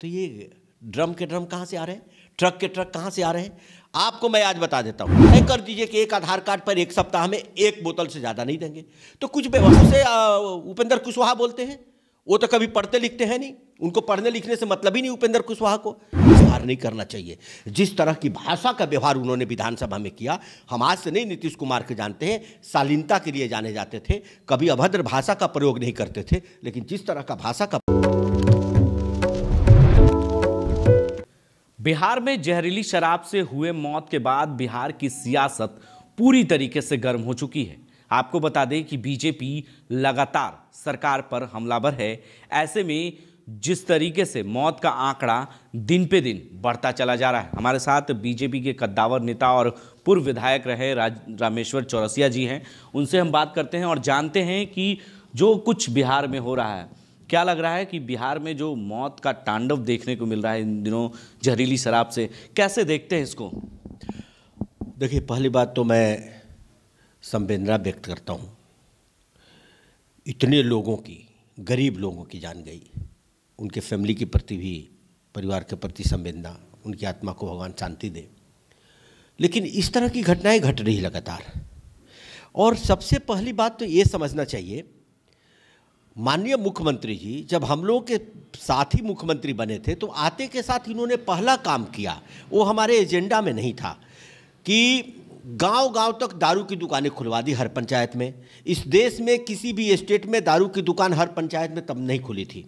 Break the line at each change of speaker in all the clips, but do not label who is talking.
तो ये ड्रम के ड्रम कहाँ से आ रहे हैं ट्रक के ट्रक कहाँ से आ रहे हैं आपको मैं आज बता देता हूँ तय कर दीजिए कि एक आधार कार्ड पर एक सप्ताह में एक बोतल से ज़्यादा नहीं देंगे तो कुछ व्यवस्था से उपेंद्र कुशवाहा बोलते हैं वो तो कभी पढ़ते लिखते हैं नहीं उनको पढ़ने लिखने से मतलब ही नहीं उपेंद्र कुशवाहा को व्यवहार नहीं करना चाहिए जिस तरह की भाषा का व्यवहार उन्होंने विधानसभा में किया हम आज से नहीं नीतीश कुमार के जानते हैं शालीनता के लिए जाने जाते थे कभी अभद्र भाषा का प्रयोग नहीं करते थे लेकिन जिस तरह का भाषा का बिहार में जहरीली शराब से हुए मौत के बाद बिहार
की सियासत पूरी तरीके से गर्म हो चुकी है आपको बता दें कि बीजेपी लगातार सरकार पर हमलावर है ऐसे में जिस तरीके से मौत का आंकड़ा दिन पे दिन बढ़ता चला जा रहा है हमारे साथ बीजेपी के कद्दावर नेता और पूर्व विधायक रहे राज रामेश्वर चौरसिया जी हैं उनसे हम बात करते हैं और जानते हैं कि जो कुछ बिहार में हो रहा है क्या लग रहा है कि बिहार में जो मौत का तांडव देखने को मिल रहा है इन दिनों जहरीली शराब से कैसे देखते हैं इसको
देखिए पहली बात तो मैं संवेदना व्यक्त करता हूँ इतने लोगों की गरीब लोगों की जान गई उनके फैमिली के प्रति भी परिवार के प्रति संवेदना उनकी आत्मा को भगवान शांति दे लेकिन इस तरह की घटनाएं घट रही लगातार और सबसे पहली बात तो ये समझना चाहिए माननीय मुख्यमंत्री जी जब हम लोगों के साथ ही मुख्यमंत्री बने थे तो आते के साथ इन्होंने पहला काम किया वो हमारे एजेंडा में नहीं था कि गांव गांव तक दारू की दुकानें खुलवा दी हर पंचायत में इस देश में किसी भी स्टेट में दारू की दुकान हर पंचायत में तब नहीं खुली थी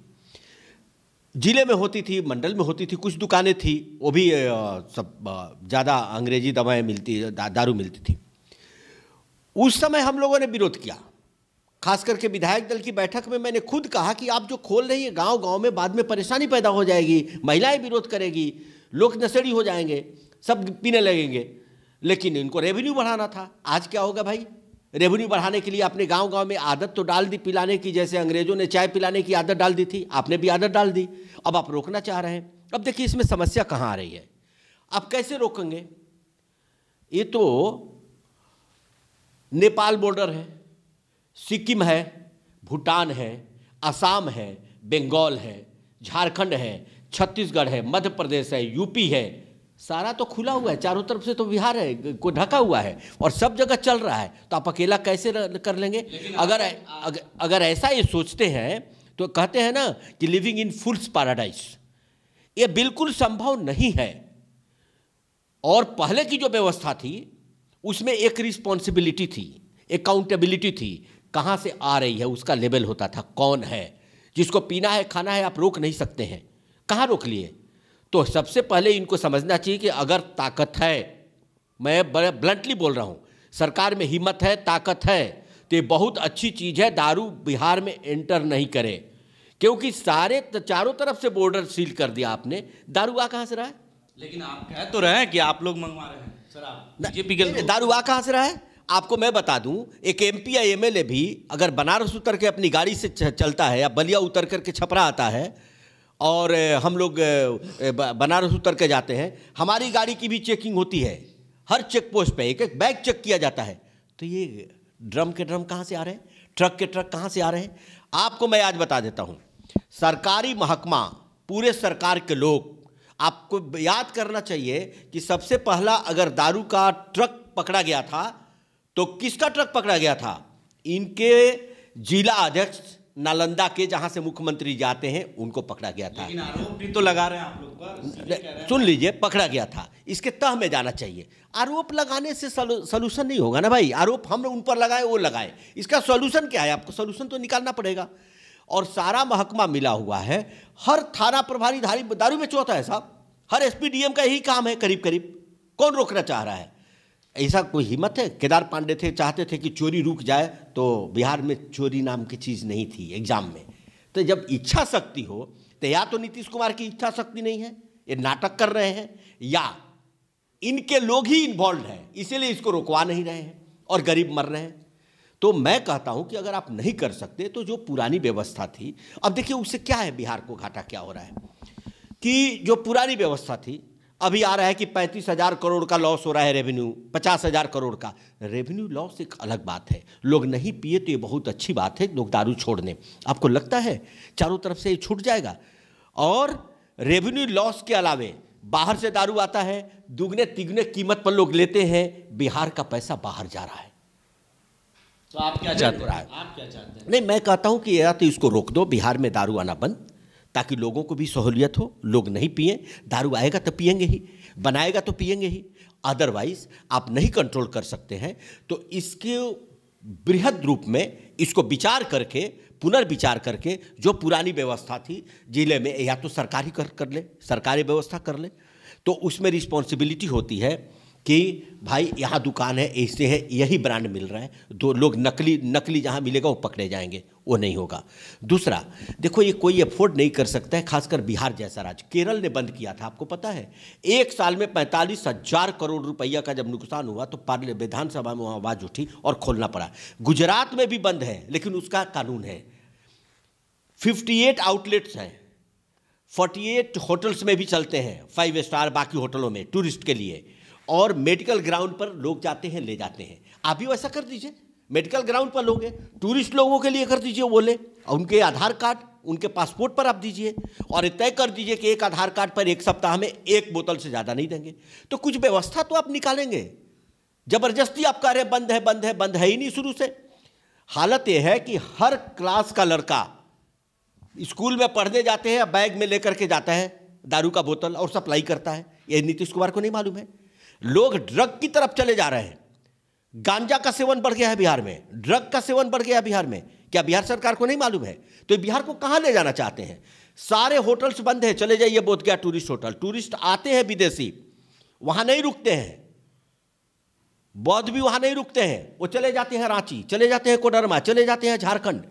जिले में होती थी मंडल में होती थी कुछ दुकानें थी वो भी सब ज़्यादा अंग्रेजी दवाएं मिलती दारू मिलती थी उस समय हम लोगों ने विरोध किया खास करके विधायक दल की बैठक में मैंने खुद कहा कि आप जो खोल रही है गांव गांव में बाद में परेशानी पैदा हो जाएगी महिलाएं विरोध करेगी लोग नशेड़ी हो जाएंगे सब पीने लगेंगे लेकिन इनको रेवेन्यू बढ़ाना था आज क्या होगा भाई रेवेन्यू बढ़ाने के लिए आपने गांव गांव में आदत तो डाल दी पिलाने की जैसे अंग्रेजों ने चाय पिलाने की आदत डाल दी थी आपने भी आदत डाल दी अब आप रोकना चाह रहे हैं अब देखिए इसमें समस्या कहाँ आ रही है आप कैसे रोकेंगे ये तो नेपाल बॉर्डर है सिक्किम है भूटान है असम है बंगाल है झारखंड है छत्तीसगढ़ है मध्य प्रदेश है यूपी है सारा तो खुला हुआ है चारों तरफ से तो बिहार है को ढका हुआ है और सब जगह चल रहा है तो आप अकेला कैसे कर लेंगे अगर अगर, अगर ऐसा ये सोचते हैं तो कहते हैं ना कि लिविंग इन फुल्स पैराडाइज ये बिल्कुल संभव नहीं है और पहले की जो व्यवस्था थी उसमें एक रिस्पॉन्सिबिलिटी थी अकाउंटेबिलिटी थी कहाँ से आ रही है उसका लेवल होता था कौन है जिसको पीना है खाना है आप रोक नहीं सकते हैं कहाँ रोक लिए तो सबसे पहले इनको समझना चाहिए कि अगर ताकत है मैं बड़े ब्लंटली बोल रहा हूँ सरकार में हिम्मत है ताकत है तो ये बहुत अच्छी चीज़ है दारू बिहार में एंटर नहीं करे क्योंकि सारे चारों तरफ से बॉर्डर सील कर दिया आपने दारू आ कहाँ से रहा है
लेकिन आप कह तो रहे हैं कि आप लोग मंगवा रहे हैं सर आप
बीजेपी के दारू आ कहाँ से रहा है आपको मैं बता दूं एक एम पी या एम भी अगर बनारस उतर के अपनी गाड़ी से चलता है या बलिया उतर कर के छपरा आता है और हम लोग बनारस उतर के जाते हैं हमारी गाड़ी की भी चेकिंग होती है हर चेक पोस्ट पे एक एक बैग चेक किया जाता है तो ये ड्रम के ड्रम कहाँ से आ रहे हैं ट्रक के ट्रक कहाँ से आ रहे हैं आपको मैं आज बता देता हूँ सरकारी महकमा पूरे सरकार के लोग आपको याद करना चाहिए कि सबसे पहला अगर दारू का ट्रक पकड़ा गया था तो किसका ट्रक पकड़ा गया था इनके जिला अध्यक्ष नालंदा के जहां से मुख्यमंत्री जाते हैं उनको पकड़ा गया था आरोप भी तो लगा रहे हैं आप लोग सुन लीजिए पकड़ा गया था इसके तह में जाना चाहिए आरोप लगाने से सोल्यूशन नहीं होगा ना भाई आरोप हम उन पर लगाए वो लगाए इसका सोल्यूशन क्या है आपको सोल्यूशन तो निकालना पड़ेगा और सारा महकमा मिला हुआ है हर थाना प्रभारी धारी दारू में चौथा है साहब हर एसपीडीएम का यही काम है करीब करीब कौन रोकना चाह रहा है ऐसा कोई हिम्मत है केदार पांडे थे चाहते थे कि चोरी रुक जाए तो बिहार में चोरी नाम की चीज़ नहीं थी एग्जाम में तो जब इच्छा शक्ति हो तो या तो नीतीश कुमार की इच्छा शक्ति नहीं है ये नाटक कर रहे हैं या इनके लोग ही इन्वॉल्व हैं इसीलिए इसको रोकवा नहीं रहे हैं और गरीब मर रहे हैं तो मैं कहता हूं कि अगर आप नहीं कर सकते तो जो पुरानी व्यवस्था थी अब देखिए उससे क्या है बिहार को घाटा क्या हो रहा है कि जो पुरानी व्यवस्था थी अभी आ रहा है कि पैंतीस हजार करोड़ का लॉस हो रहा है रेवेन्यू पचास हजार करोड़ का रेवेन्यू लॉस एक अलग बात है लोग नहीं पिए तो ये बहुत अच्छी बात है लोग दारू छोड़ने आपको लगता है चारों तरफ से ये छूट जाएगा और रेवेन्यू लॉस के अलावे बाहर से दारू आता है दुगने तिगने कीमत पर लोग लेते हैं बिहार का पैसा बाहर जा रहा है
तो आप क्या चाहते हैं आप क्या चाहते हैं
नहीं मैं कहता हूँ कि या तो इसको रोक दो बिहार में दारू आना बंद ताकि लोगों को भी सहूलियत हो लोग नहीं पिए दारू आएगा तो पियेंगे ही बनाएगा तो पियेंगे ही अदरवाइज आप नहीं कंट्रोल कर सकते हैं तो इसके बृहद रूप में इसको विचार करके पुनर्विचार करके जो पुरानी व्यवस्था थी जिले में या तो सरकारी कर, कर ले सरकारी व्यवस्था कर ले तो उसमें रिस्पॉन्सिबिलिटी होती है कि भाई यहाँ दुकान है ऐसे है यही ब्रांड मिल रहा है दो लोग नकली नकली जहाँ मिलेगा वो पकड़े जाएंगे वो नहीं होगा दूसरा देखो ये कोई अफोर्ड नहीं कर सकता है खासकर बिहार जैसा राज्य केरल ने बंद किया था आपको पता है एक साल में पैंतालीस हजार करोड़ रुपया का जब नुकसान हुआ तो पार्ले विधानसभा में वहाँ आवाज़ उठी और खोलना पड़ा गुजरात में भी बंद है लेकिन उसका कानून है फिफ्टी एट आउटलेट्स हैं फोर्टी एट होटल्स में भी चलते हैं फाइव स्टार बाकी होटलों में टूरिस्ट के लिए और मेडिकल ग्राउंड पर लोग जाते हैं ले जाते हैं आप भी वैसा कर दीजिए मेडिकल ग्राउंड पर लोग हैं टूरिस्ट लोगों के लिए कर दीजिए वो ले उनके आधार कार्ड उनके पासपोर्ट पर आप दीजिए और तय कर दीजिए कि एक आधार कार्ड पर एक सप्ताह में एक बोतल से ज़्यादा नहीं देंगे तो कुछ व्यवस्था तो आप निकालेंगे जबरदस्ती आप कह रहे बंद है बंद है बंद है ही नहीं शुरू से हालत यह है कि हर क्लास का लड़का स्कूल में पढ़ने जाते हैं या बैग में लेकर के जाता है दारू का बोतल और सप्लाई करता है यह नीतीश कुमार को नहीं मालूम है लोग ड्रग की तरफ चले जा रहे हैं गांजा का सेवन बढ़ गया है बिहार में ड्रग का सेवन बढ़ गया है बिहार में क्या बिहार सरकार को नहीं मालूम है तो बिहार को कहाँ ले जाना चाहते हैं सारे होटल्स बंद है चले जाइए गया टूरिस्ट होटल टूरिस्ट आते हैं विदेशी वहाँ नहीं रुकते हैं बौद्ध भी वहाँ नहीं रुकते हैं वो चले जाते हैं रांची चले जाते हैं कोडरमा चले जाते हैं झारखंड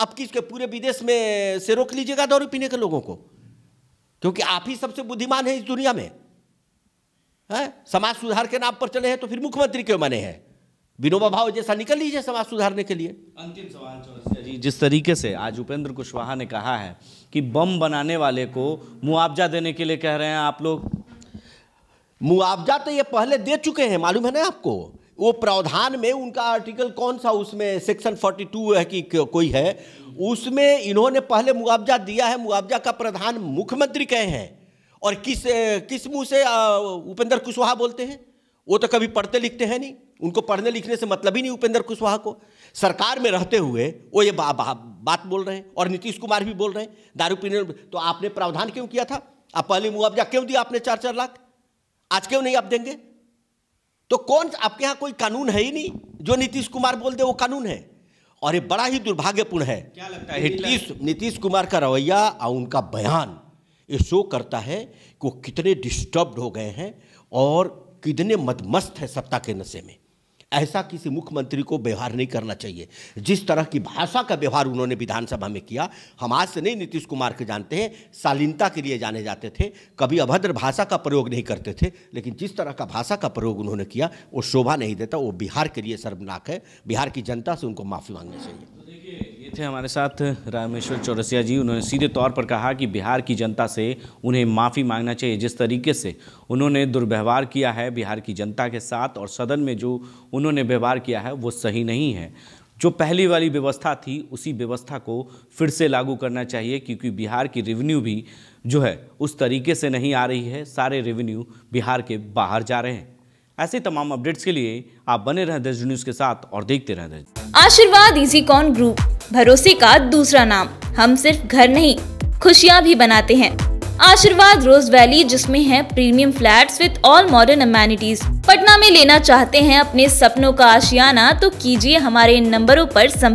अब किसके पूरे विदेश में से रोक लीजिएगा दारू पीने के लोगों को क्योंकि आप ही सबसे बुद्धिमान हैं इस दुनिया में है समाज सुधार के नाम पर चले हैं तो फिर मुख्यमंत्री क्यों बने हैं विनोबा भाव जैसा निकल लीजिए समाज सुधारने के लिए
अंतिम सवाल चौरसिया जी जिस तरीके से आज उपेंद्र कुशवाहा ने कहा है कि बम बनाने वाले को मुआवजा देने
के लिए कह रहे हैं आप लोग मुआवजा तो ये पहले दे चुके हैं मालूम है ना आपको वो प्रावधान में उनका आर्टिकल कौन सा उसमें सेक्शन 42 है कि कोई है उसमें इन्होंने पहले मुआवजा दिया है मुआवजा का प्रधान मुख्यमंत्री कहे हैं और किस किस मुंह से उपेंद्र कुशवाहा बोलते हैं वो तो कभी पढ़ते लिखते हैं नहीं उनको पढ़ने लिखने से मतलब ही नहीं उपेंद्र कुशवाहा को सरकार में रहते हुए वो ये बा, बा, बात बोल रहे हैं और नीतीश कुमार भी बोल रहे हैं दारू पीने तो आपने प्रावधान क्यों किया था आप पहले मुआवजा क्यों दिया आपने चार चार लाख आज क्यों नहीं आप देंगे तो कौन आपके यहाँ कोई कानून है ही नहीं जो नीतीश कुमार बोल दे वो कानून है और ये बड़ा ही दुर्भाग्यपूर्ण है क्या लगता है नीतीश नीतीश कुमार का रवैया और उनका बयान ये शो करता है कि वो कितने डिस्टर्ब्ड हो गए हैं और कितने मदमस्त हैं सत्ता के नशे में ऐसा किसी मुख्यमंत्री को व्यवहार नहीं करना चाहिए जिस तरह की भाषा का व्यवहार उन्होंने विधानसभा में किया हम आज से नहीं नीतीश कुमार के जानते हैं शालीनता के लिए जाने जाते थे कभी अभद्र भाषा का प्रयोग नहीं करते थे लेकिन जिस तरह का भाषा का प्रयोग उन्होंने किया वो शोभा नहीं देता वो बिहार के लिए सर्वनाक है बिहार की जनता से उनको माफ़ी मांगनी चाहिए
थे हमारे साथ रामेश्वर चौरसिया जी उन्होंने सीधे तौर पर कहा कि बिहार की जनता से उन्हें माफ़ी मांगना चाहिए जिस तरीके से उन्होंने दुर्व्यवहार किया है बिहार की जनता के साथ और सदन में जो उन्होंने व्यवहार किया है वो सही नहीं है जो पहली वाली व्यवस्था थी उसी व्यवस्था को फिर से लागू करना चाहिए क्योंकि बिहार की रेवेन्यू भी जो है उस तरीके से नहीं आ रही है सारे रेवेन्यू बिहार के बाहर जा रहे हैं ऐसे तमाम अपडेट्स के लिए आप बने रहें दस न्यूज़ के साथ और देखते रहें दस आशीर्वाद इजी कॉन ग्रुप भरोसे का दूसरा नाम हम सिर्फ घर नहीं खुशियाँ भी बनाते हैं आशीर्वाद रोज वैली जिसमें है premium flats with all modern amenities Patna में लेना चाहते हैं अपने सपनों का आशियाना तो कीजिए हमारे इन नंबरों पर संपर्क